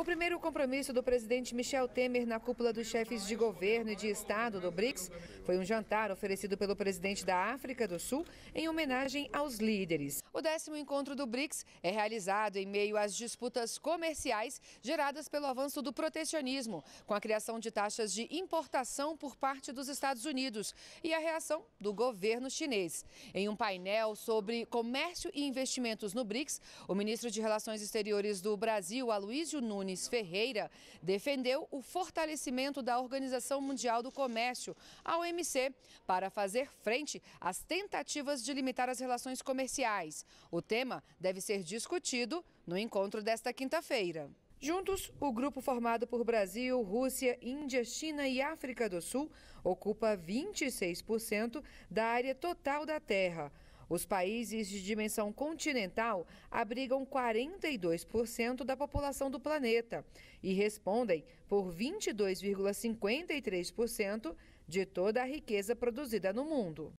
O primeiro compromisso do presidente Michel Temer na cúpula dos chefes de governo e de Estado do BRICS foi um jantar oferecido pelo presidente da África do Sul em homenagem aos líderes. O décimo encontro do BRICS é realizado em meio às disputas comerciais geradas pelo avanço do protecionismo, com a criação de taxas de importação por parte dos Estados Unidos e a reação do governo chinês. Em um painel sobre comércio e investimentos no BRICS, o ministro de Relações Exteriores do Brasil, Aloysio Nunes, Nunes Ferreira, defendeu o fortalecimento da Organização Mundial do Comércio, a OMC, para fazer frente às tentativas de limitar as relações comerciais. O tema deve ser discutido no encontro desta quinta-feira. Juntos, o grupo formado por Brasil, Rússia, Índia, China e África do Sul ocupa 26% da área total da Terra. Os países de dimensão continental abrigam 42% da população do planeta e respondem por 22,53% de toda a riqueza produzida no mundo.